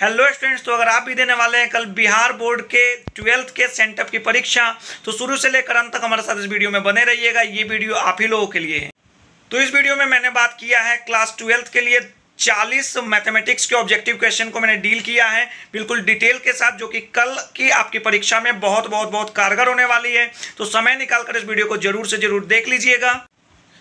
hello students तो अगर आप भी देने वाले हैं कल बिहार बोर्ड के ट्वेल्थ के सेंटअप की परीक्षा तो शुरू से लेकर अंत तक हमारे साथ इस वीडियो में बने रहिएगा ये वीडियो आप ही लोगों के लिए है तो इस वीडियो में मैंने बात किया है क्लास ट्वेल्थ के लिए चालीस मैथमेटिक्स के ऑब्जेक्टिव क्वेश्चन को मैंने डील किया है बिल्कुल डिटेल के साथ जो कि कल की आपकी परीक्षा में बहुत बहुत बहुत कारगर होने वाली है तो समय निकालकर इस वीडियो को जरूर से जरूर देख लीजिएगा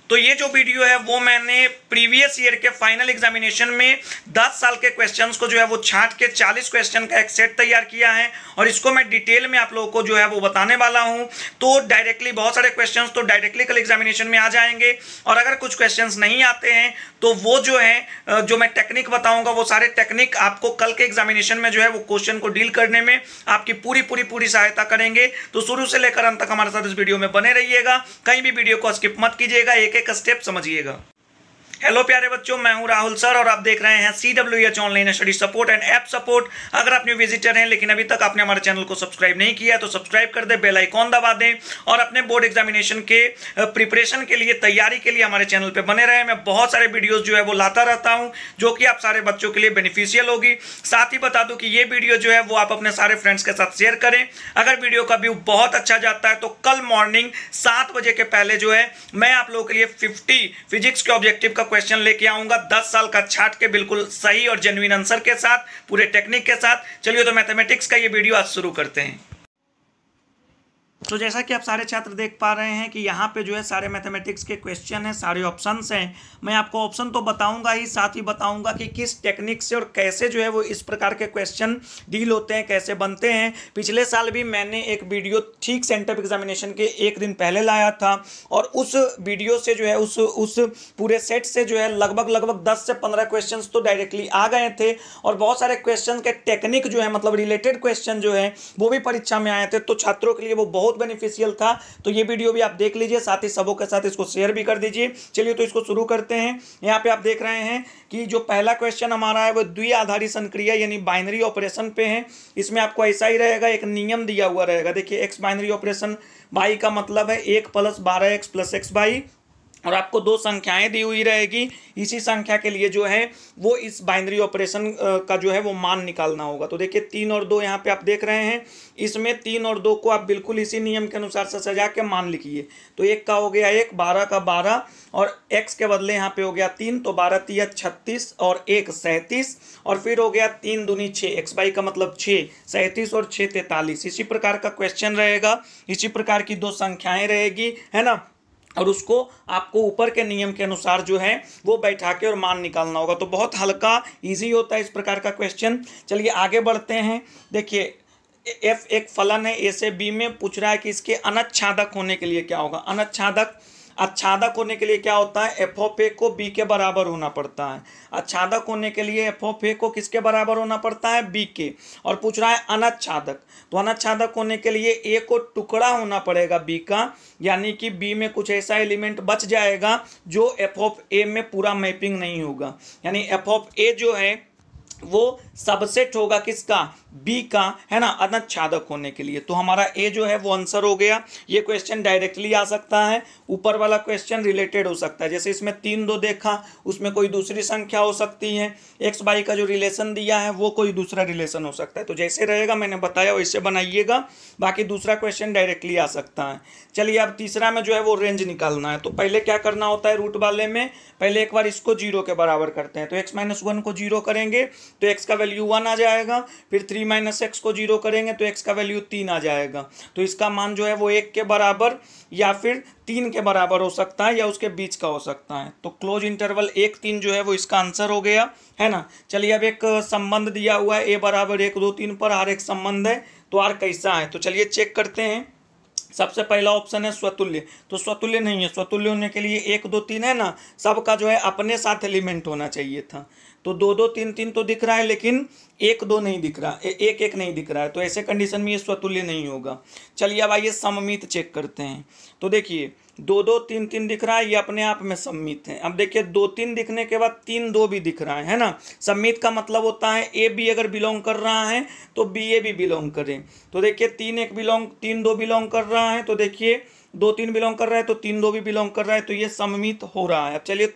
तो ये जो वीडियो है वो मैंने प्रीवियस ईयर के फाइनल एग्जामिनेशन में 10 साल के क्वेश्चंस को जो है वो छांट के 40 क्वेश्चन का एक सेट तैयार किया है और इसको मैं डिटेल में आप लोगों को जो है वो बताने वाला हूं तो डायरेक्टली बहुत सारे क्वेश्चंस तो डायरेक्टली कल एग्जामिनेशन में आ जाएंगे और अगर कुछ क्वेश्चन नहीं आते हैं तो वो जो है जो मैं टेक्निक बताऊंगा वो सारे टेक्निक आपको कल के एग्जामिनेशन में जो है वो क्वेश्चन को डील करने में आपकी पूरी पूरी पूरी सहायता करेंगे तो शुरू से लेकर अंत तक हमारे साथ इस वीडियो में बने रहिएगा कहीं भी वीडियो को स्किप मत कीजिएगा एक एक स्टेप समझिएगा हेलो प्यारे बच्चों मैं हूं राहुल सर और आप देख रहे हैं C W H online study support and app support अगर आप न्यू विजिटर हैं लेकिन अभी तक आपने हमारे चैनल को सब्सक्राइब नहीं किया तो सब्सक्राइब कर दे बेल आइकॉन दबा दें और अपने बोर्ड एग्जामिनेशन के प्रिपरेशन के लिए तैयारी के लिए हमारे चैनल पर बने रहे मैं बहुत सारे वीडियोज जो है वो लाता रहता हूँ जो कि आप सारे बच्चों के लिए बेनिफिशियल होगी साथ ही बता दूँ कि ये वीडियो जो है वो आप अपने सारे फ्रेंड्स के साथ शेयर करें अगर वीडियो का व्यू बहुत अच्छा जाता है तो कल मॉर्निंग सात बजे के पहले जो है मैं आप लोगों के लिए फिफ्टी फिजिक्स के ऑब्जेक्टिव का क्वेश्चन लेके आऊंगा दस साल का छाट के बिल्कुल सही और जेन्यून आंसर के साथ पूरे टेक्निक के साथ चलिए तो मैथमेटिक्स का ये वीडियो आज शुरू करते हैं तो जैसा कि आप सारे छात्र देख पा रहे हैं कि यहाँ पे जो है सारे मैथमेटिक्स के क्वेश्चन हैं सारे ऑप्शंस हैं मैं आपको ऑप्शन तो बताऊंगा ही साथ ही बताऊंगा कि किस टेक्निक से और कैसे जो है वो इस प्रकार के क्वेश्चन डील होते हैं कैसे बनते हैं पिछले साल भी मैंने एक वीडियो ठीक सेंटर एग्जामिनेशन के एक दिन पहले लाया था और उस वीडियो से जो है उस उस पूरे सेट से जो है लगभग लगभग दस से पंद्रह क्वेश्चन तो डायरेक्टली आ गए थे और बहुत सारे क्वेश्चन के टेक्निक जो है मतलब रिलेटेड क्वेश्चन जो है वो भी परीक्षा में आए थे तो छात्रों के लिए वो बहुत बेनिफिशियल था तो ये वीडियो भी आप देख लीजिए साथ ही सबों के साथ इसको शेयर भी कर दीजिए चलिए तो इसको शुरू करते हैं करते हैं यहाँ पे आप देख रहे हैं कि जो पहला क्वेश्चन हमारा है वो द्वि आधारित संक्रिया यानी बाइनरी ऑपरेशन पे है इसमें आपको ऐसा ही रहेगा एक नियम दिया हुआ रहेगा देखिए एक्स बाइनरी ऑपरेशन बाई का मतलब है एक प्लस बारह एक्स प्लस एक्स बाई और आपको दो संख्याएं दी हुई रहेगी इसी संख्या के लिए जो है वो इस बाइनरी ऑपरेशन का जो है वो मान निकालना होगा तो देखिए तीन और दो यहाँ पे आप देख रहे हैं इसमें तीन और दो को आप बिल्कुल इसी नियम के अनुसार से सजा के मान लिखिए तो एक का हो गया एक बारह का बारह और एक्स के बदले यहाँ पे हो गया तीन तो बारह तीन छत्तीस और एक सैंतीस और फिर हो गया तीन दूनी छः एक्स बाई का मतलब छः सैंतीस और छः तैंतालीस इसी प्रकार का क्वेश्चन रहेगा इसी प्रकार की दो संख्याएँ रहेगी है ना और उसको आपको ऊपर के नियम के अनुसार जो है वो बैठा के और मान निकालना होगा तो बहुत हल्का इजी होता है इस प्रकार का क्वेश्चन चलिए आगे बढ़ते हैं देखिए एफ एक फलन है ए से बी में पूछ रहा है कि इसके अनच्छादक होने के लिए क्या होगा अनच्छादक अच्छादक होने के लिए क्या होता है एफ ऑफ ए को बी के बराबर होना पड़ता है अच्छादक होने के लिए एफ ऑफ ए को किसके बराबर होना पड़ता है बी के और पूछ रहा है अनच्छादक तो अनच्छादक होने के लिए ए को टुकड़ा होना पड़ेगा बी का यानी कि बी में कुछ ऐसा एलिमेंट बच जाएगा जो एफ ऑफ ए में पूरा मैपिंग नहीं होगा यानी एफ ऑफ ए जो है वो सबसेट होगा किसका बी का है ना अनच्छादक होने के लिए तो हमारा ए जो है वो आंसर हो गया ये क्वेश्चन डायरेक्टली आ सकता है ऊपर वाला क्वेश्चन रिलेटेड हो सकता है जैसे इसमें तीन दो देखा उसमें कोई दूसरी संख्या हो सकती है एक्स बाई का जो रिलेशन दिया है वो कोई दूसरा रिलेशन हो सकता है तो जैसे रहेगा मैंने बताया वैसे बनाइएगा बाकी दूसरा क्वेश्चन डायरेक्टली आ सकता है चलिए अब तीसरा में जो है वो रेंज निकालना है तो पहले क्या करना होता है रूट वाले में पहले एक बार इसको जीरो के बराबर करते हैं तो एक्स माइनस वन को जीरो करेंगे तो एक्स का वैल्यू वन आ जाएगा फिर थ्री माइनस एक्स को जीरो करेंगे तो एक्स का वैल्यू तीन आ जाएगा तो इसका मान जो है वो एक के बराबर या फिर तीन के बराबर हो सकता है या उसके बीच का हो सकता है तो क्लोज इंटरवल एक तीन जो है वो इसका आंसर हो गया है ना चलिए अब एक संबंध दिया हुआ है ए बराबर एक दो तीन पर आर एक संबंध है तो आर कैसा है तो चलिए चेक करते हैं सबसे पहला ऑप्शन है स्वतुल्य तो स्वतुल्य नहीं है स्वतुल्य होने के लिए एक दो तीन है ना सबका जो है अपने साथ एलिमेंट होना चाहिए था तो दो दो तीन तीन तो दिख रहा है लेकिन एक दो नहीं दिख रहा ए, एक एक नहीं दिख रहा है तो ऐसे कंडीशन में ये स्वतुल्य नहीं होगा चलिए अब आइए सममित चेक करते हैं तो देखिए दो दो तीन तीन दिख रहा है ये अपने आप में सम्मित है अब देखिए दो तीन दिखने के बाद तीन दो भी दिख रहा है है ना सम्मित का मतलब होता है ए बी अगर बिलोंग कर रहा है तो बी ए भी बिलोंग करें तो देखिए तीन एक बिलोंग तीन दो बिलोंग कर रहा है तो देखिए दो तीन बिलोंग कर रहा है तो तीन दो भी बिलोंग कर रहा है तो ये सम्मित हो रहा है अब चलिए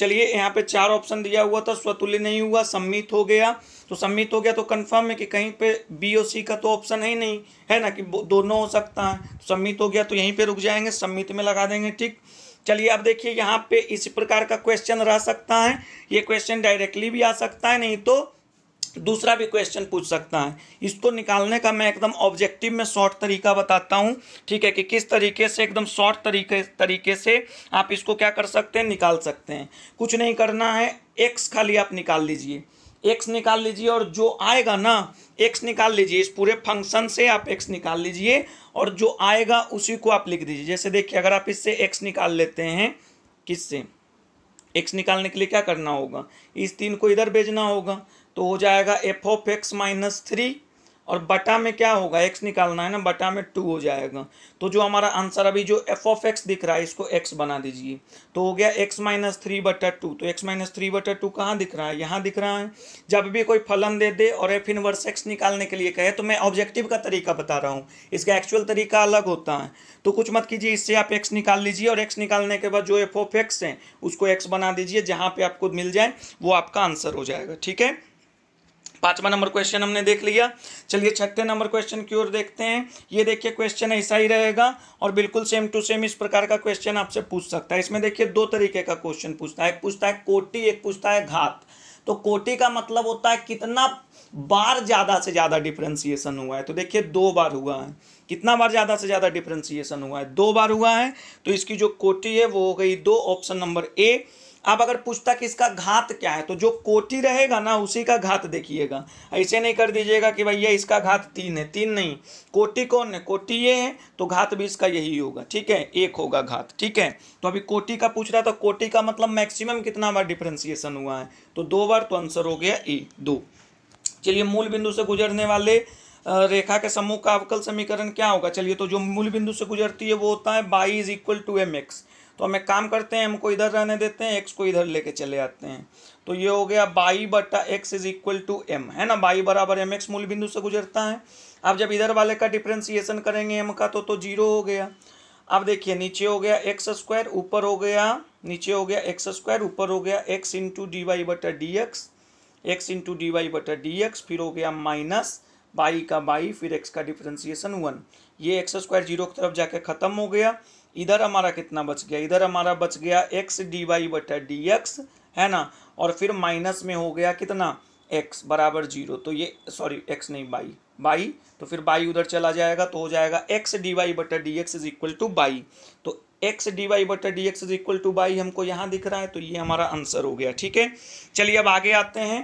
चलिए यहाँ पे चार ऑप्शन दिया हुआ था स्वतुल्य नहीं हुआ सम्मित हो गया तो सम्मित हो गया तो कंफर्म है कि कहीं पे बी और सी का तो ऑप्शन है ही नहीं है ना कि दोनों हो सकता है तो सम्मित हो गया तो यहीं पे रुक जाएंगे सम्मित में लगा देंगे ठीक चलिए अब देखिए यहाँ पे इसी प्रकार का क्वेश्चन रह सकता है ये क्वेश्चन डायरेक्टली भी आ सकता है नहीं तो दूसरा भी क्वेश्चन पूछ सकता है इसको निकालने का मैं एकदम ऑब्जेक्टिव में शॉर्ट तरीका बताता हूँ ठीक है कि किस तरीके से एकदम शॉर्ट तरीके तरीके से आप इसको क्या कर सकते हैं निकाल सकते हैं कुछ नहीं करना है एक्स खाली आप निकाल लीजिए एक्स निकाल लीजिए और जो आएगा ना एक्स निकाल लीजिए इस पूरे फंक्शन से आप एक्स निकाल लीजिए और जो आएगा उसी को आप लिख दीजिए जैसे देखिए अगर आप इससे एक्स निकाल लेते हैं किससे एक्स निकालने के लिए क्या करना होगा इस तीन को इधर भेजना होगा तो हो जाएगा F of X minus three और बटा में क्या होगा एक्स निकालना है ना बटा में टू हो जाएगा तो जो हमारा आंसर अभी जो एफ ऑफ एक्स दिख रहा है इसको एक्स बना दीजिए तो हो गया एक्स माइनस थ्री बटा टू तो एक्स माइनस थ्री बटा टू कहाँ दिख रहा है यहाँ दिख रहा है जब भी कोई फलन दे दे और एफ इनवर्स एक्स निकालने के लिए कहे तो मैं ऑब्जेक्टिव का तरीका बता रहा हूँ इसका एक्चुअल तरीका अलग होता है तो कुछ मत कीजिए इससे आप एक्स निकाल लीजिए और एक्स निकालने के बाद जो एफ ऑफ एक्स है उसको एक्स बना दीजिए जहाँ पर आपको मिल जाए वो आपका आंसर हो जाएगा ठीक है पांचवा नंबर क्वेश्चन हमने देख लिया चलिए छठे नंबर क्वेश्चन की ओर देखते हैं ये देखिए क्वेश्चन ऐसा ही रहेगा और बिल्कुल सेम टू सेम इस प्रकार का क्वेश्चन आपसे पूछ सकता है इसमें देखिए दो तरीके का क्वेश्चन पूछता है एक पूछता है कोटी एक पूछता है घात तो कोटी का मतलब होता है कितना बार ज़्यादा से ज़्यादा डिफ्रेंसिएशन हुआ है तो देखिए दो बार हुआ है कितना बार ज़्यादा से ज़्यादा डिफ्रेंसिएशन हुआ है दो बार हुआ है तो इसकी जो कोटी है वो हो गई दो ऑप्शन नंबर ए अब अगर पूछता कि इसका घात क्या है तो जो कोटि रहेगा ना उसी का घात देखिएगा ऐसे नहीं कर दीजिएगा कि भैया इसका घात तीन है तीन नहीं कोटि कौन है कोटि ये है तो घात भी इसका यही होगा ठीक है एक होगा घात ठीक है तो अभी कोटि का पूछ रहा था कोटि का मतलब मैक्सिमम कितना बार डिफ्रेंसिएशन हुआ है तो दो बार तो आंसर हो गया ई दो चलिए मूल बिंदु से गुजरने वाले रेखा के समूह का अवकल समीकरण क्या होगा चलिए तो जो मूल बिंदु से गुजरती है वो होता है Y is equal to M X तो हम एक काम करते हैं हमको इधर रहने देते हैं एक्स को इधर लेके चले आते हैं तो ये हो गया बाई बटा X is equal to M है ना बाई बराबर एम एक्स मूल बिंदु से गुजरता है आप जब इधर वाले का डिफ्रेंसिएशन करेंगे एम का तो तो जीरो हो गया अब देखिए नीचे हो गया एक्स स्क्वायर ऊपर हो गया नीचे हो गया एक्स स्क्वायर ऊपर हो गया एक्स इंटू डी वाई बटा D X X into D Y बटा डी एक्स फिर हो गया माइनस बाई का बाई फिर एक्स का डिफ्रेंसिएशन वन ये एक्स स्क्वायर जीरो की तरफ जाके ख़त्म हो गया इधर हमारा कितना बच गया इधर हमारा बच गया एक्स डी वाई बटा डी एक्स है ना और फिर माइनस में हो गया कितना एक्स बराबर जीरो तो ये सॉरी एक्स नहीं बाई बाई तो फिर बाई उधर चला जाएगा तो हो जाएगा एक्स डी वाई बटा D x is equal to y तो एक्स डी वाई बटा D x is equal to y हमको यहाँ दिख रहा है तो ये हमारा आंसर हो गया ठीक है चलिए अब आगे आते हैं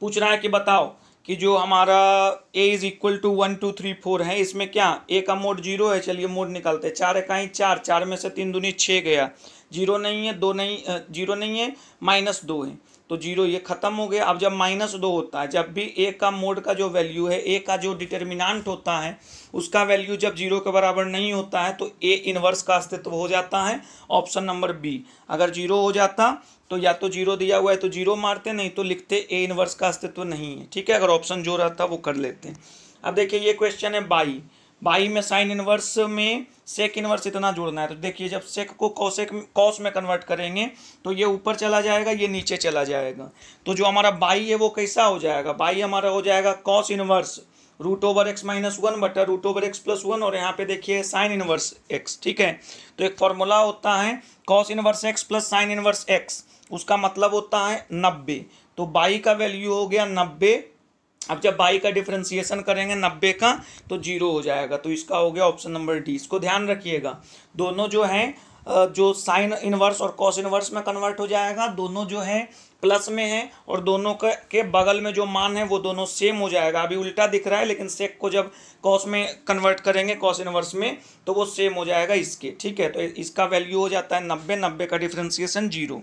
पूछ रहा है कि बताओ कि जो हमारा a is equal to one two three four है इसमें क्या ए का मोड जीरो है चलिए मोड निकालते हैं चार इकाई चार चार में से तीन दूनी छः गया जीरो नहीं है दो नहीं जीरो नहीं है माइनस दो है तो जीरो ये खत्म हो गया अब जब माइनस दो होता है जब भी ए का मोड का जो वैल्यू है ए का जो डिटर्मिनांट होता है उसका वैल्यू जब जीरो के बराबर नहीं होता है तो ए इनवर्स का अस्तित्व हो जाता है ऑप्शन नंबर बी अगर जीरो हो जाता तो या तो जीरो दिया हुआ है तो जीरो मारते नहीं तो लिखते ए इनवर्स का अस्तित्व नहीं है ठीक है अगर ऑप्शन जो रहता वो कर लेते हैं अब देखिए ये क्वेश्चन है बाई बाई में साइन इनवर्स में सेक इनवर्स इतना जुड़ना है तो देखिए जब सेक को कौशेक कौश में कन्वर्ट करेंगे तो ये ऊपर चला जाएगा ये नीचे चला जाएगा तो जो हमारा बाई है वो कैसा हो जाएगा बाई हमारा हो जाएगा cos inverse root over x minus one बटर root over x plus one और यहाँ पे देखिए साइन इनवर्स एक्स ठीक है तो एक फॉर्मूला होता है cos inverse x plus sine inverse x उसका मतलब होता है नब्बे तो बाई का वैल्यू हो गया नब्बे अब जब बाई का डिफ्रेंसिएशन करेंगे नब्बे का तो जीरो हो जाएगा तो इसका हो गया ऑप्शन नंबर डी इसको ध्यान रखिएगा दोनों जो हैं जो साइन इनवर्स और कॉस इनवर्स में कन्वर्ट हो जाएगा दोनों जो है प्लस में है और दोनों के, के बगल में जो मान है वो दोनों सेम हो जाएगा अभी उल्टा दिख रहा है लेकिन सेक को जब कॉस में कन्वर्ट करेंगे कॉस इनवर्स में तो वो सेम हो जाएगा इसके ठीक है तो इसका वैल्यू हो जाता है नब्बे नब्बे का डिफ्रेंसिएशन जीरो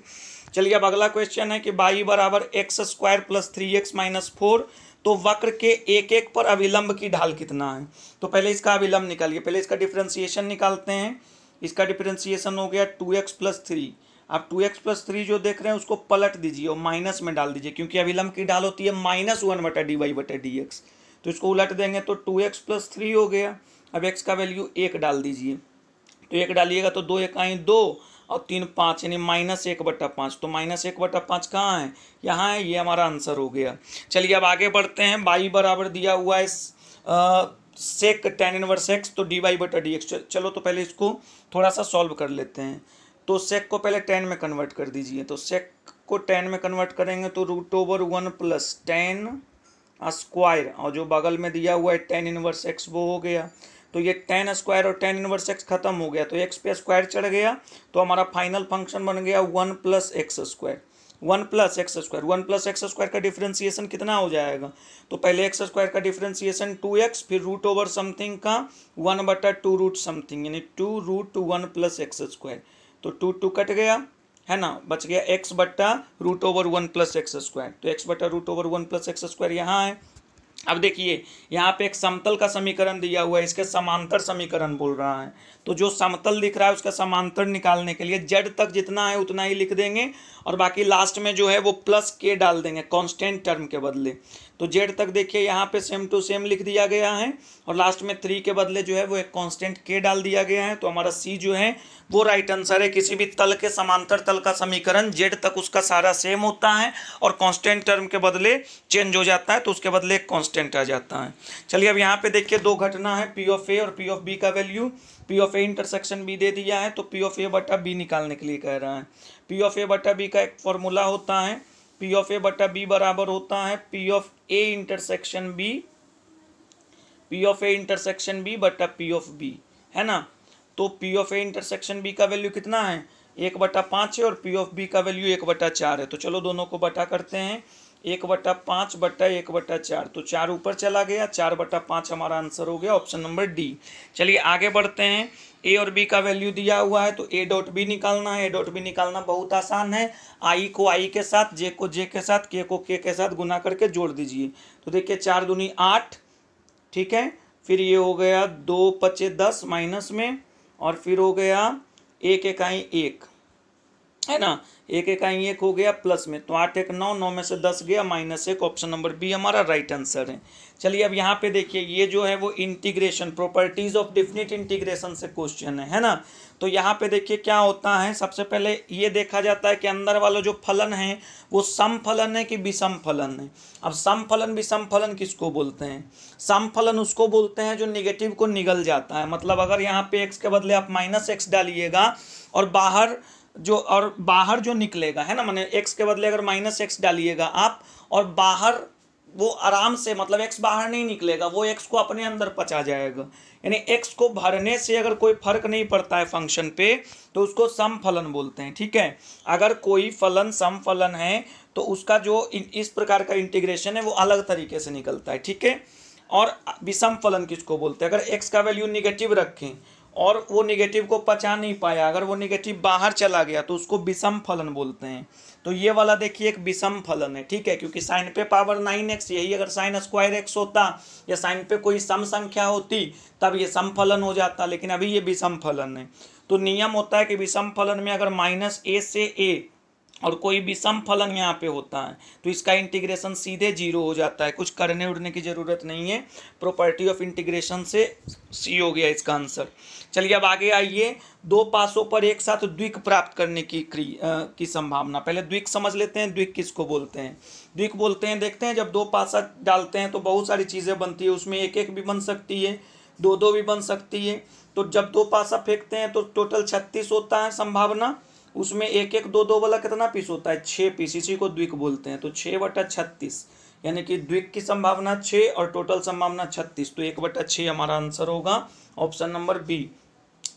चलिए अब अगला क्वेश्चन है कि बाई बराबर x square plus three x minus four तो वक्र के एक एक पर अविलंब की ढाल कितना है तो पहले इसका अविलंब निकालिए पहले इसका डिफ्रेंसिएशन निकालते हैं इसका डिफ्रेंसिएशन हो गया टू एक्स प्लस थ्री आप टू एक्स प्लस थ्री जो देख रहे हैं उसको पलट दीजिए और माइनस में डाल दीजिए क्योंकि अविलंब की ढाल होती है माइनस वन बटा डी वाई बटा डी एक्स तो इसको उलट देंगे तो टू एक्स प्लस थ्री हो गया अब एक्स का वैल्यू एक डाल दीजिए तो एक डालिएगा तो दो इकाई दो और तीन पाँच यानी माइनस एक बटा पाँच तो माइनस एक बटा पाँच कहाँ है यहाँ है ये हमारा आंसर हो गया चलिए अब आगे बढ़ते हैं बाई बराबर दिया हुआ है सेक टेन इनवर्स एक्स तो डी वाई बटा डी एक्स चलो तो पहले इसको थोड़ा सा सॉल्व कर लेते हैं तो सेक को पहले टेन में कन्वर्ट कर दीजिए तो सेक को टेन में कन्वर्ट करेंगे तो root over one plus tan square और जो बगल में दिया हुआ है टेन इनवर्स एक्स वो हो गया तो ये टेन स्क्वायर और टेन इनवर्स एक्स खत्म हो गया तो एक्स पे स्क्वायर चढ़ गया तो हमारा फाइनल फंक्शन बन गया one plus x square one plus x square one plus x square का डिफ्रेंसिएशन कितना हो जाएगा तो पहले एक्स स्क्वायर का डिफ्रेंसिएशन टू एक्स फिर रूट ओवर समथिंग का वन बटा टू रूट समथिंग यानी two root one plus x square तो टू टू कट गया है ना बच गया एक्स बट्टा root over one plus x square तो एक्स बट्टा root over one plus x square यहाँ है अब देखिए यहाँ पे एक समतल का समीकरण दिया हुआ है इसके समांतर समीकरण बोल रहा है तो जो समतल दिख रहा है उसका समांतर निकालने के लिए जेड तक जितना है उतना ही लिख देंगे और बाकी लास्ट में जो है वो प्लस के डाल देंगे कांस्टेंट टर्म के बदले तो जेड तक देखिए यहाँ पे सेम टू सेम लिख दिया गया है और लास्ट में थ्री के बदले जो है वो एक कांस्टेंट के डाल दिया गया है तो हमारा सी जो है वो राइट आंसर है किसी भी तल के समांतर तल का समीकरण जेड तक उसका सारा सेम होता है और कॉन्स्टेंट टर्म के बदले चेंज हो जाता है तो उसके बदले एक कॉन्स्टेंट आ जाता है चलिए अब यहाँ पे देखिए दो घटना है पी ऑफ ए और पी ऑफ बी का value P of A intersection B दे दिया है तो पी ऑफ ए बटा बी निकालने के लिए कह रहा है पी ऑफ ए बटा बी का एक फॉर्मूला होता है पी ऑफ ए बटा बी बराबर होता है P of A intersection B P of A intersection B बटा पी ऑफ बी है ना तो P of A intersection B का वैल्यू कितना है एक बटा पाँच है और पी ऑफ बी का वैल्यू एक बटा चार है तो चलो दोनों को बटा करते हैं एक बटा पाँच बटा एक बटा चार तो चार ऊपर चला गया चार बटा पाँच हमारा आंसर हो गया ऑप्शन नंबर डी चलिए आगे बढ़ते हैं ए और बी का वैल्यू दिया हुआ है तो ए डॉट बी निकालना है ए डॉट बी निकालना बहुत आसान है आई को आई के साथ जे को जे के साथ के को के के साथ गुना करके जोड़ दीजिए तो देखिए चार दूनी आठ ठीक है फिर ये हो गया दो पचे दस माइनस में और फिर हो गया एक इकाई एक है ना एक इकाई एक हो गया प्लस में तो आठ एक नौ नौ में से दस गया माइनस एक ऑप्शन नंबर बी हमारा राइट आंसर है चलिए अब यहाँ पे देखिए ये जो है वो integration properties of definite integration से क्वेश्चन है है ना तो यहाँ पे देखिए क्या होता है सबसे पहले ये देखा जाता है कि अंदर वाला जो फलन है वो सम फलन है कि विषम फलन है अब सम फलन विषम फलन किसको बोलते हैं सम फलन उसको बोलते हैं जो निगेटिव को निगल जाता है मतलब अगर यहाँ पे एक्स के बदले आप माइनस एक्स डालिएगा और बाहर जो और बाहर जो निकलेगा है ना मैंने एक्स के बदले अगर माइनस एक्स डालिएगा आप और बाहर वो आराम से मतलब एक्स बाहर नहीं निकलेगा वो एक्स को अपने अंदर पचा जाएगा यानी एक्स को भरने से अगर कोई फर्क नहीं पड़ता है फंक्शन पे तो उसको सम फलन बोलते हैं ठीक है अगर कोई फलन सम फलन है तो उसका जो इस प्रकार का इंटीग्रेशन है वो अलग तरीके से निकलता है ठीक है और विषम फलन किसको बोलते हैं अगर एक्स का वैल्यू निगेटिव रखें और वो निगेटिव को पचा नहीं पाया अगर वो निगेटिव बाहर चला गया तो उसको विषम फलन बोलते हैं तो ये वाला देखिए एक विषम फलन है ठीक है क्योंकि साइन पे पावर नाइन एक्स यही अगर साइन स्क्वायर एक्स होता या साइन पे कोई सम संख्या होती तब ये सम फलन हो जाता लेकिन अभी ये विषम फलन है तो नियम होता है कि विषम फलन में अगर माइनस ए से ए और कोई भी सम फलन यहाँ पे होता है तो इसका इंटीग्रेशन सीधे जीरो हो जाता है कुछ करने उड़ने की ज़रूरत नहीं है प्रॉपर्टी ऑफ इंटीग्रेशन से सी हो गया इसका आंसर चलिए अब आगे आइए दो पासों पर एक साथ द्विक प्राप्त करने की आ, की संभावना पहले द्विक समझ लेते हैं द्विक किसको बोलते हैं द्विक बोलते हैं देखते हैं जब दो पासा डालते हैं तो बहुत सारी चीज़ें बनती है उसमें एक एक भी बन सकती है दो दो भी बन सकती है तो जब दो पासा फेंकते हैं तो टोटल छत्तीस होता है संभावना उसमें एक एक दो दो वाला कितना पीस होता है छः पीस इसी को द्विक बोलते हैं तो छः बटा छत्तीस यानी कि द्विक की संभावना छः और टोटल संभावना छत्तीस तो एक बटा छः हमारा आंसर होगा ऑप्शन नंबर बी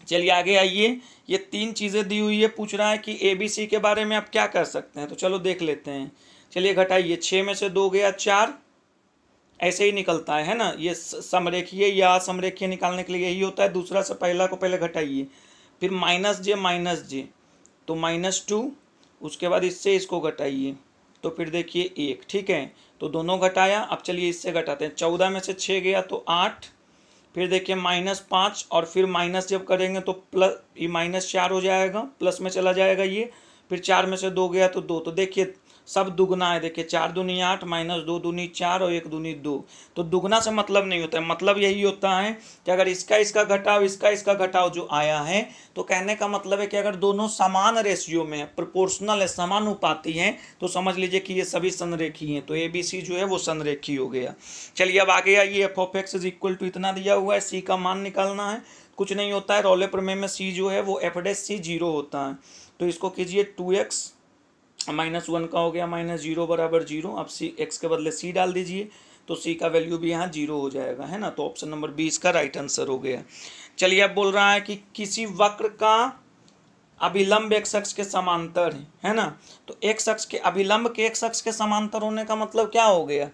चलिए आगे आइए ये तीन चीज़ें दी हुई है पूछ रहा है कि ए बी सी के बारे में आप क्या कर सकते हैं तो चलो देख लेते हैं चलिए घटाइए छः में से दो गया चार ऐसे ही निकलता है है ना ये समरेखीय या समरेखीय निकालने के लिए यही होता है दूसरा से पहला को पहले घटाइए फिर माइनस जे माइनस जे तो माइनस टू उसके बाद इससे इसको घटाइए तो फिर देखिए एक ठीक है तो दोनों घटाया अब चलिए इससे घटाते हैं चौदह में से छः गया तो आठ फिर देखिए माइनस पाँच और फिर माइनस जब करेंगे तो प्लस ये माइनस चार हो जाएगा प्लस में चला जाएगा ये फिर चार में से दो गया तो दो तो देखिए सब दुगना है देखिए चार दूनी आठ माइनस दो दूनी चार और एक दूनी दो तो दुगना से मतलब नहीं होता है मतलब यही होता है कि अगर इसका इसका घटाव इसका इसका घटाव जो आया है तो कहने का मतलब है कि अगर दोनों समान रेशियो में प्रोपोर्शनल है समान उपाती है तो समझ लीजिए कि ये सभी संरेखी हैं तो ए बी सी जो है वो संरेखी हो गया चलिए अब आगे आइए f of x is equal to इतना दिया हुआ है सी का मान निकालना है कुछ नहीं होता है रोले प्रमेय में सी जो है वो एफ सी जीरो होता है तो इसको कीजिए टू एक्स माइनस वन का हो गया माइनस जीरो बराबर जीरो आप सी एक्स के बदले सी डाल दीजिए तो सी का वैल्यू भी यहाँ जीरो हो जाएगा है ना तो ऑप्शन नंबर बी इसका राइट आंसर हो गया चलिए अब बोल रहा है कि किसी वक्र का अभिलंब एक शख्स के समांतर है है ना तो एक शख्स के अभिलंब के एक शख्स के समांतर होने का मतलब क्या हो गया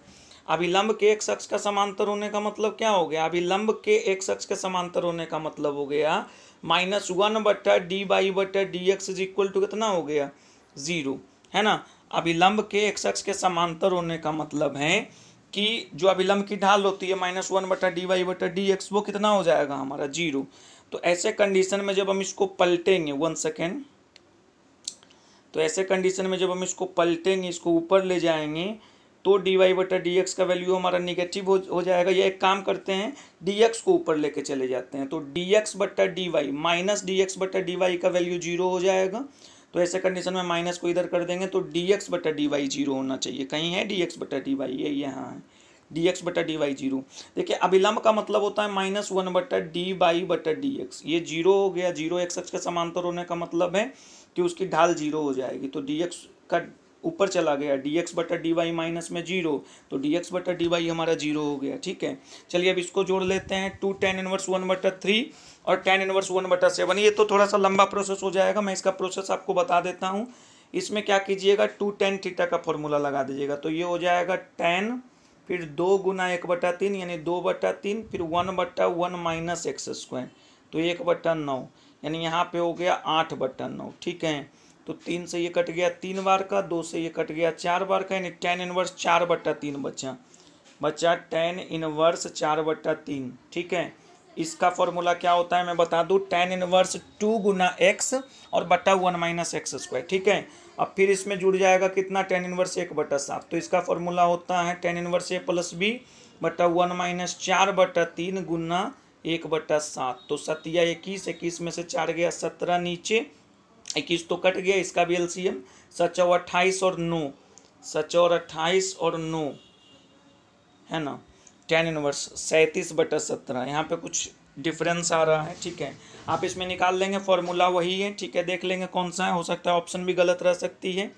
अभिलंब के एक शख्स का समांतर होने का मतलब क्या हो गया अभिलंब के एक शख्स के समांतर होने का मतलब हो गया माइनस वन बटा डी बाई बटा D x is equal to कितना हो गया ज़ीरो है ना अभिलंब के एक्स एक्स के समांतर होने का मतलब है कि जो अभिलंब की ढाल होती है माइनस वन बटा डी वाई बटा डी एक्स वो कितना हो जाएगा हमारा जीरो तो ऐसे कंडीशन में जब हम इसको पलटेंगे वन सेकेंड तो ऐसे कंडीशन में जब हम इसको पलटेंगे इसको ऊपर ले जाएंगे तो डी वाई बटा डी एक्स का वैल्यू हमारा निगेटिव हो, हो जाएगा या एक काम करते हैं डी एक्स को ऊपर लेके चले जाते हैं तो डी एक्स बट्टा d y minus d x बट्टा डी वाई का वैल्यू जीरो हो जाएगा तो ऐसे कंडीशन में माइनस को इधर कर देंगे तो डी एक्स बटा डी वाई जीरो होना चाहिए कहीं है डी एक्स बटा डी वाई ये यहाँ है डी एक्स बटा डी वाई जीरो देखिए अभिलंब का मतलब होता है माइनस वन बटा डी वाई बटा डी एक्स ये जीरो हो गया जीरो एक्स एक्स के समांतर होने का मतलब है कि उसकी ढाल जीरो हो जाएगी तो डी एक्स का ऊपर चला गया डी एक्स बटा डी वाई माइनस में जीरो तो डी एक्स बटा डी वाई हमारा जीरो हो गया ठीक है चलिए अब इसको जोड़ लेते हैं टू टेन इनवर्स वन बटा थ्री और टेन इनवर्स वन बटा सेवन ये तो थोड़ा सा लंबा प्रोसेस हो जाएगा मैं इसका प्रोसेस आपको बता देता हूँ इसमें क्या कीजिएगा टू टेन थीटा का फॉर्मूला लगा दीजिएगा तो ये हो जाएगा टेन फिर दो गुना एक बटा तीन यानी दो बटा तीन फिर वन बटा वन माइनस एक्स स्क्वायर तो एक बटा नौ यानी यहाँ पे हो गया आठ बटा नौ ठीक है तो तीन से ये कट गया तीन बार का दो से ये कट गया चार बार का यानी टेन इनवर्स चार बट्टा तीन बच्चा बच्चा टेन इनवर्स चार बट्टा तीन ठीक है इसका फॉर्मूला क्या होता है मैं बता दूँ टेन इनवर्स टू गुना एक्स और बटा वन माइनस एक्स स्क्वायर ठीक है अब फिर इसमें जुड़ जाएगा कितना टेन इनवर्स एक बटा सात तो इसका फॉर्मूला होता है tan inverse A plus B बटा वन माइनस चार बटा तीन गुना एक बटा सात तो सतिया इक्कीस इक्कीस में से चार गया सत्रह नीचे इक्कीस तो कट गया इसका भी एलसीएम सच और अट्ठाईस और नौ सच और अट्ठाईस और नौ है ना टेन इनवर्स सैंतीस बटा सत्रह यहाँ पे कुछ डिफरेंस आ रहा है ठीक है आप इसमें निकाल लेंगे फॉर्मूला वही है ठीक है देख लेंगे कौन सा है हो सकता है ऑप्शन भी गलत रह सकती है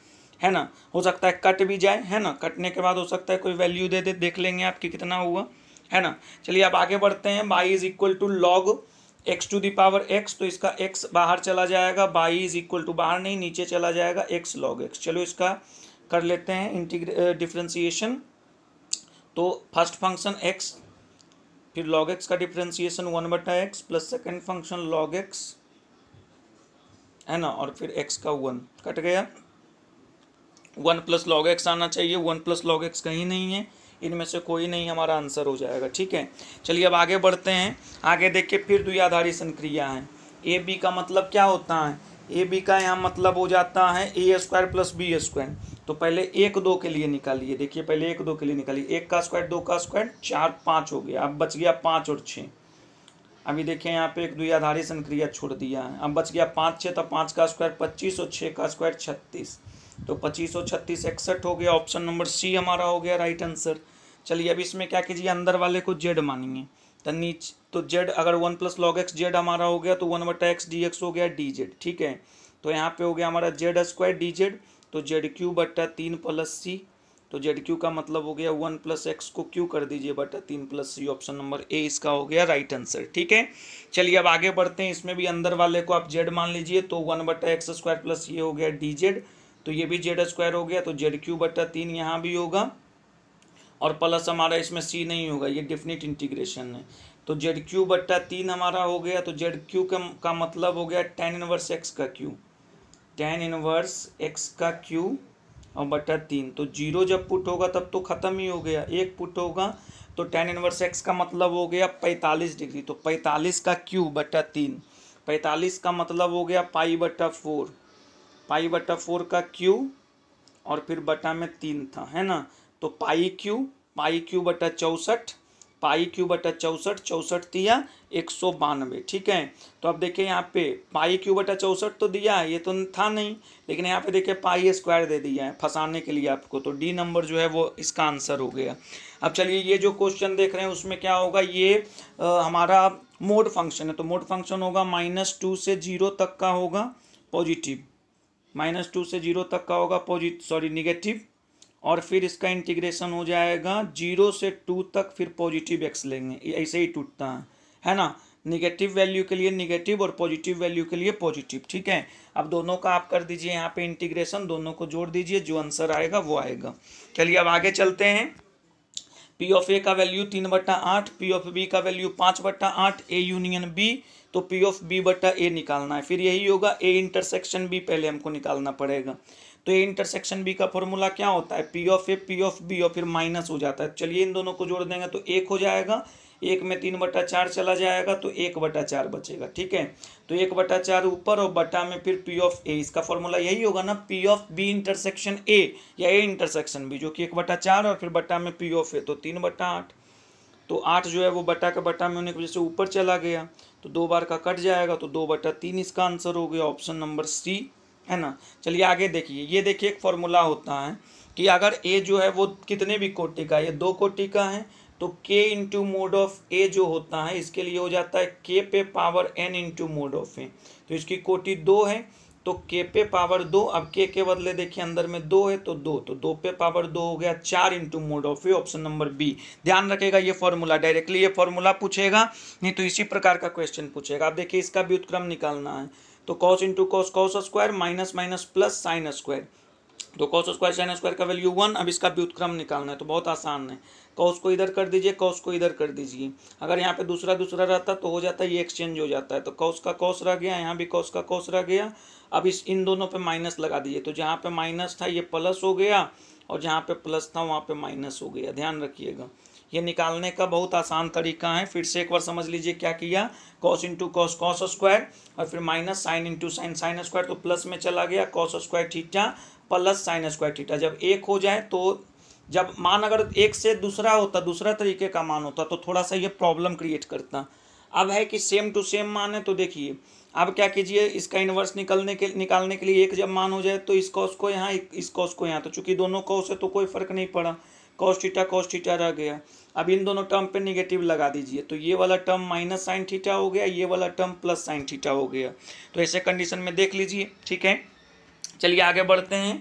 है ना हो सकता है कट भी जाए है ना कटने के बाद हो सकता है कोई वैल्यू दे दे देख लेंगे आपकी कितना हुआ है ना चलिए आप आगे बढ़ते हैं y is equal to log x to the power x तो इसका एक्स बाहर चला जाएगा बाई इज इक्वल टू बाहर नहीं नीचे चला जाएगा एक्स लॉग एक्स चलो इसका कर लेते हैं इंटीग्रे डिफ्रेंसीशन तो फर्स्ट फंक्शन एक्स फिर लॉग एक्स का डिफ्रेंसिएशन वन बटा x plus second function log x है ना और फिर एक्स का वन कट गया वन प्लस लॉग एक्स आना चाहिए वन प्लस लॉग एक्स कहीं नहीं है इनमें से कोई नहीं हमारा आंसर हो जाएगा ठीक है चलिए अब आगे बढ़ते हैं आगे देखिए फिर द्विआधारी संक्रिया है ए बी का मतलब क्या होता है ए बी का यहाँ मतलब हो जाता है a square plus b square तो पहले एक दो के लिए निकालिए देखिए पहले एक दो के लिए निकालिए एक का स्क्वायर दो का स्क्वायर चार पाँच हो गया अब बच गया पाँच और छः अभी देखिए यहाँ पे एक द्विआधारी संक्रिया छोड़ दिया है अब बच गया पाँच छः तो पाँच का स्क्वायर पच्चीस और छः का स्क्वायर छत्तीस तो पच्चीस और छत्तीस इकसठ हो गया ऑप्शन नंबर सी हमारा हो गया राइट आंसर चलिए अब इसमें क्या कीजिए अंदर वाले को जेड मानिए तो नीच तो जेड अगर one plus log x z हमारा हो गया तो वन बटा एक्स डी एक्स हो गया डी जेड ठीक है तो यहाँ पे हो गया हमारा जेड स्क्वायर डी जेड तो जेड क्यू बट्टा तीन प्लस सी तो जेड क्यू का मतलब हो गया वन प्लस एक्स को क्यू कर दीजिए बट्टा तीन plus C option number A इसका हो गया राइट आंसर ठीक है चलिए अब आगे बढ़ते हैं इसमें भी अंदर वाले को आप जेड मान लीजिए तो वन बट्टा एक्स स्क्वायर प्लस ये हो गया डी जेड तो ये भी जेड स्क्वायर हो गया तो जेड क्यू बट्टा तीन यहाँ भी होगा और प्लस हमारा इसमें सी नहीं होगा ये डिफिनिट इंटीग्रेशन है तो जेड क्यू बट्टा तीन हमारा हो गया तो जेड क्यू का मतलब हो गया टेन इनवर्स एक्स का क्यू टेन इनवर्स एक्स का क्यू और बटा तीन तो जीरो जब पुट होगा तब तो ख़त्म ही हो गया एक पुट होगा तो टेन इनवर्स एक्स का मतलब हो गया पैंतालीस डिग्री तो पैंतालीस का क्यू बटा तीन पैंतालीस का मतलब हो गया पाई बटा फोर पाई बटा फोर का क्यू और फिर बटा में तीन था है ना तो पाई क्यू पाई क्यू बटा चौंसठ पाई क्यू बटा चौसठ चौसठ दिया एक सौ बानवे ठीक है तो अब देखिए यहाँ पे पाई क्यू बटा चौसठ तो दिया है ये तो था नहीं लेकिन यहाँ पे देखिए पाई स्क्वायर दे दिया है फंसाने के लिए आपको तो डी नंबर जो है वो इसका आंसर हो गया अब चलिए ये जो क्वेश्चन देख रहे हैं उसमें क्या होगा ये आ, हमारा मोड फंक्शन है तो मोड फंक्शन होगा माइनस टू से जीरो तक का होगा पॉजिटिव माइनस टू से जीरो तक का होगा पॉजिट सॉरी निगेटिव और फिर इसका इंटीग्रेशन हो जाएगा जीरो से टू तक फिर पॉजिटिव एक्स लेंगे ऐसे ही टूटता है है ना निगेटिव वैल्यू के लिए निगेटिव और पॉजिटिव वैल्यू के लिए पॉजिटिव ठीक है अब दोनों का आप कर दीजिए यहाँ पे इंटीग्रेशन दोनों को जोड़ दीजिए जो आंसर आएगा वो आएगा चलिए अब आगे चलते हैं पी ऑफ ए का वैल्यू तीन बट्टा आठ पी ऑफ बी का वैल्यू पाँच बट्टा आठ ए यूनियन बी तो पी ऑफ बी बट्टा ए निकालना है फिर यही होगा ए इंटरसेक्शन बी पहले हमको निकालना पड़ेगा तो ये इंटरसेक्शन बी का फॉर्मूला क्या होता है P of A P of B और फिर माइनस हो जाता है चलिए इन दोनों को जोड़ देंगे तो एक हो जाएगा एक में तीन बटा चार चला जाएगा तो एक बटा चार बचेगा ठीक है तो एक बटा चार ऊपर और बटा में फिर पी ऑफ ए इसका फॉर्मूला यही होगा ना P of B intersection A या ए इंटरसेक्शन बी जो कि एक बटा चार और फिर बटा में पी ऑफ ए तो तीन बटा आठ तो आठ जो है वो बटा का बटा में होने की वजह से ऊपर चला गया तो दो बार का कट जाएगा तो दो बटा तीन इसका आंसर हो गया ऑप्शन नंबर सी है ना चलिए आगे देखिए ये देखिए एक फॉर्मूला होता है कि अगर ए जो है वो कितने भी कोटि का ये दो कोटि का है तो के इंटू मोड ऑफ ए जो होता है इसके लिए हो जाता है के पे power n into mod of A तो इसकी कोटि दो है तो के पे पावर दो अब के के बदले देखिए अंदर में दो है तो दो तो दो पे पावर दो हो गया चार into mod of A option number B ध्यान रखेगा ये फॉर्मूला डायरेक्टली ये फॉर्मूला पूछेगा नहीं तो इसी प्रकार का क्वेश्चन पूछेगा आप देखिए इसका व्युतक्रम निकालना है तो cos into cos cos square minus minus plus sine square तो कॉस स्क्वायर साइन स्क्वायर का वैल्यू वन अब इसका व्युतक्रम निकालना है तो बहुत आसान है कॉस को इधर कर दीजिए कॉस को इधर कर दीजिए अगर यहाँ पे दूसरा दूसरा रहता तो हो जाता है ये एक्सचेंज हो जाता है तो कॉस का कॉस रह गया यहाँ भी कॉस का कॉस रह गया अब इस इन दोनों पे माइनस लगा दीजिए तो जहाँ पे माइनस था ये प्लस हो गया और जहाँ पे प्लस था वहाँ पे माइनस हो गया ध्यान रखिएगा ये निकालने का बहुत आसान तरीका है फिर से एक बार समझ लीजिए क्या किया cos into cos cos square और फिर minus sine into sine sine square तो प्लस में चला गया cos square theta plus sine square theta जब एक हो जाए तो जब मान अगर एक से दूसरा होता दूसरा तरीके का मान होता तो थोड़ा सा ये प्रॉब्लम क्रिएट करता अब है कि सेम टू सेम मान है तो देखिए अब क्या कीजिए इसका इन्वर्स निकलने के निकालने के लिए एक जब मान हो जाए तो इस कॉस को यहाँ इस कॉस को यहाँ तो चूंकि दोनों कॉस है तो कोई फर्क नहीं पड़ा कॉस थीटा कॉस थीटा रह गया अब इन दोनों टर्म पे निगेटिव लगा दीजिए तो ये वाला टर्म माइनस साइन थीटा हो गया ये वाला टर्म प्लस साइन थीटा हो गया तो ऐसे कंडीशन में देख लीजिए ठीक है चलिए आगे बढ़ते हैं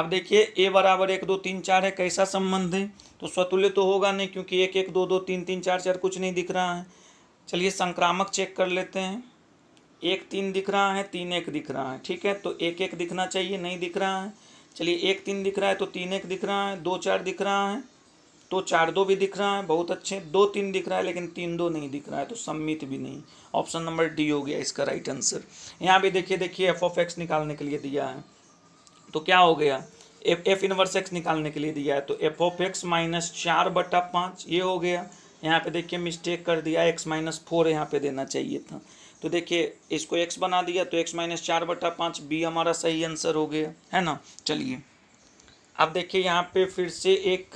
अब देखिए ए बराबर एक दो तीन चार है कैसा संबंध है तो स्वतुल्य तो होगा नहीं क्योंकि एक एक दो दो तीन तीन चार चार कुछ नहीं दिख रहा है चलिए संक्रामक चेक कर लेते हैं एक तीन दिख रहा है तीन एक दिख रहा है ठीक है तो एक एक दिखना चाहिए नहीं दिख रहा है चलिए एक तीन दिख रहा है तो तीन एक दिख रहा है दो चार दिख रहा है तो चार दो भी दिख रहा है बहुत अच्छे दो तीन दिख रहा है लेकिन तीन दो नहीं दिख रहा है तो सम्मित भी नहीं ऑप्शन नंबर डी हो गया इसका राइट आंसर यहाँ भी देखिए देखिए एफ ऑफ एक्स निकालने के लिए दिया है तो क्या हो गया एफ एफ इनवर्स एक्स निकालने के लिए दिया है तो एफ ऑफ एक्स माइनस चार बटा पाँच ये हो गया यहाँ पे देखिए मिस्टेक कर दिया एक्स माइनस फोर यहाँ पे देना चाहिए था तो देखिए इसको एक्स बना दिया तो एक्स माइनस चार बटा पाँच बी हमारा सही आंसर हो गया है ना चलिए अब देखिए यहाँ पे फिर से एक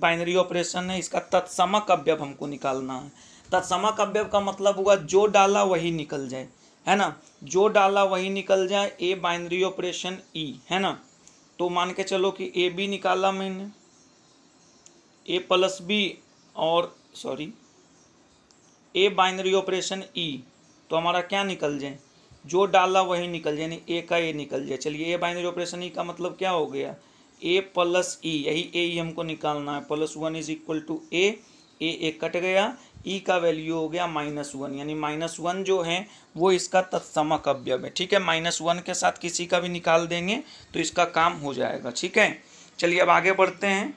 बाइनरी ऑपरेशन है इसका तत्समक अवयव हमको निकालना है तत्समक अवयव का मतलब हुआ जो डाला वही निकल जाए है ना जो डाला वही निकल जाए ए बाइनरी ऑपरेशन ई है ना तो मान के चलो कि ए बी निकाला मैंने ए प्लस बी और sorry A binary operation e तो हमारा क्या निकल जाए जो डाला वही निकल जाए यानी ए का ए निकल जाए चलिए ए बाइनरी ऑपरेशन ई का मतलब क्या हो गया ए प्लस ई यही ए ई e हमको निकालना है plus one is equal to A A एक कट गया ई e का वैल्यू हो गया माइनस वन यानी माइनस वन जो है वो इसका तत्समक अव्यव है ठीक है माइनस वन के साथ किसी का भी निकाल देंगे तो इसका काम हो जाएगा ठीक है चलिए अब आगे बढ़ते हैं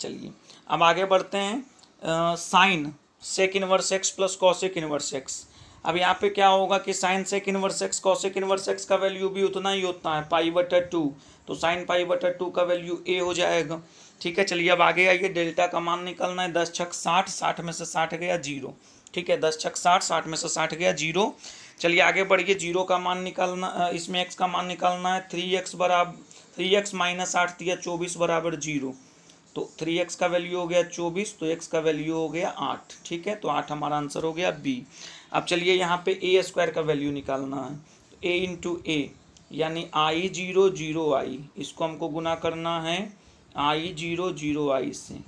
चलिए अब आगे बढ़ते हैं sine sec inverse x plus cosec inverse x अब यहाँ पे क्या होगा कि sine sec inverse x cosec inverse x का वैल्यू भी उतना ही होता है पाई बटर टू तो साइन पाई बटर टू का वैल्यू ए हो जाएगा ठीक है चलिए अब आगे आइए डेल्टा का मान निकलना है दस छक साठ साठ में से साठ गया जीरो ठीक है दस छक साठ साठ में से साठ गया जीरो चलिए आगे बढ़िए जीरो का मान निकालना इसमें एक्स का मान निकालना है थ्री एक्स बराबर थ्री एक्स माइनस आठ दिया चौबीस बराबर जीरो तो थ्री एक्स का वैल्यू हो गया चौबीस तो एक्स का वैल्यू हो गया आठ ठीक है तो आठ हमारा आंसर हो गया बी अब चलिए यहाँ पे ए स्क्वायर का वैल्यू निकालना है तो ए इंटू ए यानी आई जीरो जीरो आई इसको हमको गुना करना है आई जीरो जीरो आई से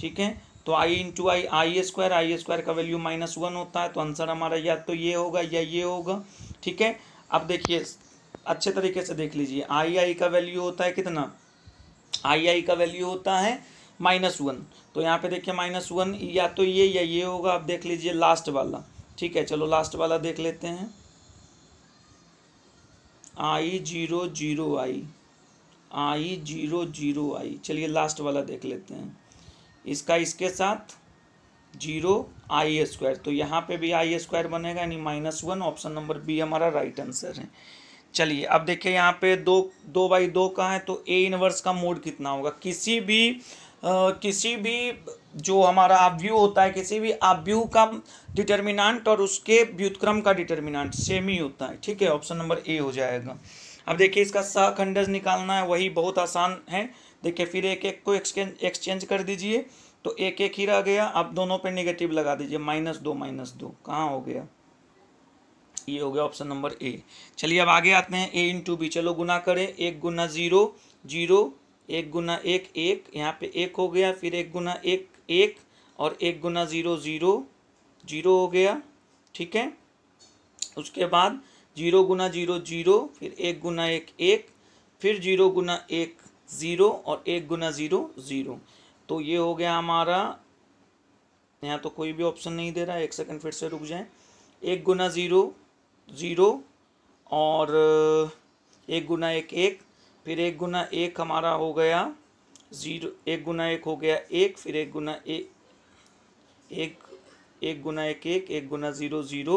ठीक है तो i into i i square i square का वैल्यू माइनस वन होता है तो आंसर हमारा या तो ये होगा या ये होगा ठीक है अब देखिए अच्छे तरीके से देख लीजिए आई आई का वैल्यू होता है कितना आई आई का वैल्यू होता है माइनस वन तो यहाँ पे देखिए माइनस वन या तो ये या ये होगा आप देख लीजिए लास्ट वाला ठीक है चलो लास्ट वाला देख लेते हैं i zero zero i i zero zero i चलिए लास्ट वाला देख लेते हैं इसका इसके साथ जीरो आई स्क्वायर तो यहाँ पे भी आई स्क्वायर बनेगा यानी minus one option number B हमारा राइट आंसर है चलिए अब देखिए यहाँ पे दो दो बाई दो का है तो ए इनवर्स का मोड कितना होगा किसी भी किसी भी जो हमारा आव्यू होता है किसी भी आव्यू का डिटर्मिनांट और उसके व्युतक्रम का डिटर्मिनांट सेम ही होता है ठीक है ऑप्शन नंबर ए हो जाएगा अब देखिए इसका खंडज निकालना है वही बहुत आसान है देखिए फिर एक एक को एक्सचेंज एक्सचेंज कर दीजिए तो एक एक ही रह गया आप दोनों पे नेगेटिव लगा दीजिए माइनस दो माइनस दो कहाँ हो गया ये हो गया ऑप्शन नंबर ए चलिए अब आगे आते हैं ए इंटू बी चलो गुना करें एक गुना जीरो जीरो एक गुना एक एक यहाँ पे एक हो गया फिर एक गुना एक एक और एक गुना ज़ीरो ज़ीरो जीरो हो गया ठीक है उसके बाद जीरो गुना जीरो जीरो फिर एक गुना एक एक फिर जीरो गुना एक ज़ीरो और एक गुना ज़ीरो ज़ीरो तो ये हो गया हमारा यहाँ तो कोई भी ऑप्शन नहीं दे रहा एक सेकंड फिर से रुक जाए एक गुना ज़ीरो ज़ीरो और एक गुना एक एक फिर एक गुना एक हमारा हो गया ज़ीरो एक गुना एक हो गया एक फिर एक गुना एक एक गुना एक एक एक गुना ज़ीरो ज़ीरो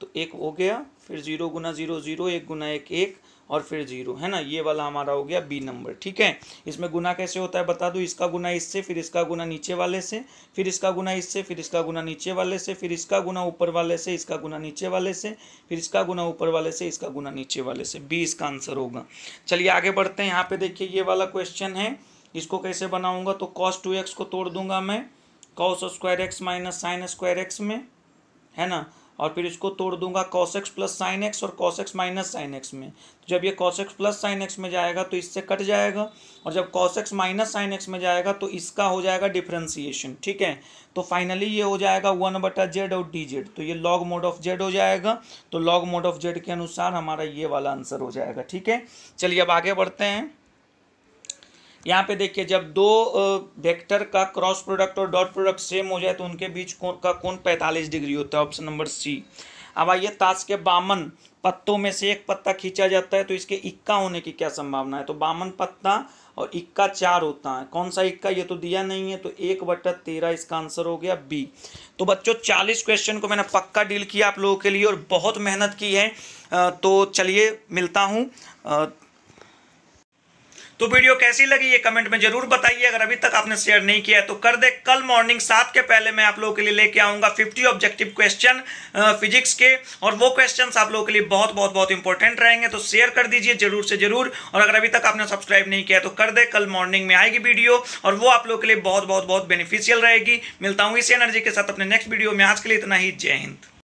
तो एक हो गया फिर ज़ीरो गुना ज़ीरो ज़ीरो एक गुना एक एक और फिर जीरो है ना ये वाला हमारा हो गया बी नंबर ठीक है इसमें गुना कैसे होता है बता दो इसका गुना इससे फिर इसका गुना नीचे वाले से फिर इसका गुना इससे फिर इसका गुना नीचे वाले से फिर इसका गुना ऊपर वाले से इसका गुना नीचे वाले से फिर इसका गुना ऊपर वाले से इसका गुना नीचे वाले से बी इसका आंसर होगा चलिए आगे बढ़ते हैं यहाँ पे देखिए ये वाला क्वेश्चन है इसको कैसे बनाऊंगा तो कॉस टू एक्स को तोड़ दूंगा मैं cos square x minus sine square x में है ना और फिर इसको तोड़ दूंगा एक्स प्लस साइन एक्स और एक्स माइनस साइन एक्स में तो जब ये एक्स प्लस साइन एक्स में जाएगा तो इससे कट जाएगा और जब एक्स माइनस साइन एक्स में जाएगा तो इसका हो जाएगा डिफ्रेंसिएशन ठीक है तो फाइनली ये हो जाएगा वन बटा जेड और डी जेड तो ये लॉग मोड ऑफ जेड हो जाएगा तो लॉग मोड ऑफ जेड के अनुसार हमारा ये वाला आंसर हो जाएगा ठीक है चलिए अब आगे बढ़ते हैं यहाँ पे देखिए जब दो वेक्टर का क्रॉस प्रोडक्ट और डॉट प्रोडक्ट सेम हो जाए तो उनके बीच कौन का कौन पैंतालीस डिग्री होता है ऑप्शन नंबर सी अब आइए ताश के बामन पत्तों में से एक पत्ता खींचा जाता है तो इसके इक्का होने की क्या संभावना है तो बामन पत्ता और इक्का चार होता है कौन सा इक्का ये तो दिया नहीं है तो एक बटा तेरह इसका आंसर हो गया बी तो बच्चों चालीस क्वेश्चन को मैंने पक्का डील किया आप लोगों के लिए और बहुत मेहनत की है तो चलिए मिलता हूँ तो वीडियो कैसी लगी ये कमेंट में जरूर बताइए अगर अभी तक आपने शेयर नहीं किया है तो कर दे कल मॉर्निंग सात के पहले मैं आप लोगों के लिए लेके आऊंगा फिफ्टी ऑब्जेक्टिव क्वेश्चन फिजिक्स के और वो क्वेश्चन आप लोगों के लिए बहुत बहुत बहुत इंपॉर्टेंट रहेंगे तो शेयर कर दीजिए जरूर से जरूर और अगर अभी तक आपने सब्सक्राइब नहीं किया तो कर दे कल मॉर्निंग में आएगी वीडियो और वो आप लोग के लिए बहुत बहुत बहुत बेनिफिशियल रहेगी मिलता हूँ इसी एनर्जी के साथ अपने नेक्स्ट वीडियो में आज के लिए इतना ही जय हिंद